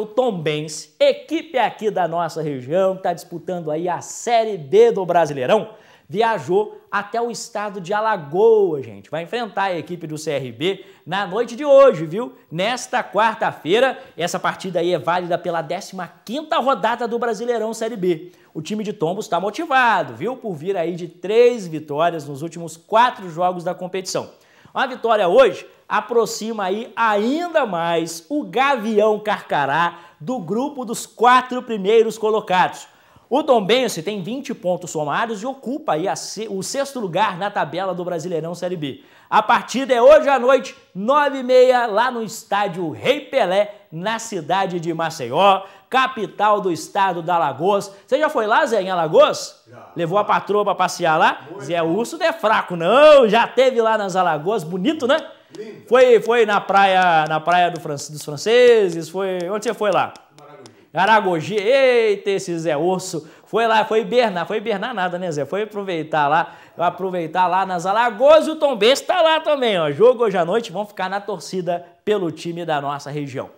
o Tombense, equipe aqui da nossa região, que está disputando aí a Série B do Brasileirão, viajou até o estado de Alagoas, gente. Vai enfrentar a equipe do CRB na noite de hoje, viu? Nesta quarta-feira, essa partida aí é válida pela 15ª rodada do Brasileirão Série B. O time de Tombos está motivado, viu? Por vir aí de três vitórias nos últimos quatro jogos da competição. Uma vitória hoje aproxima aí ainda mais o Gavião Carcará do grupo dos quatro primeiros colocados. O Tombense tem 20 pontos somados e ocupa aí o sexto lugar na tabela do Brasileirão Série B. A partida é hoje à noite, 9h30, lá no estádio Rei Pelé, na cidade de Maceió, capital do estado da Alagoas. Você já foi lá, Zé, em Alagoas? Já. Levou a patroa para passear lá? Muito Zé Urso não é fraco, não. Já teve lá nas Alagoas, bonito, né? Lindo. Foi, foi na praia, na praia do Fran dos franceses, foi... Onde você foi lá? Aragogi, eita, esse Zé Urso foi lá, foi hibernar, foi hibernar nada, né, Zé? Foi aproveitar lá, aproveitar lá nas Alagoas e o Tom está tá lá também, ó. Jogo hoje à noite, vão ficar na torcida pelo time da nossa região.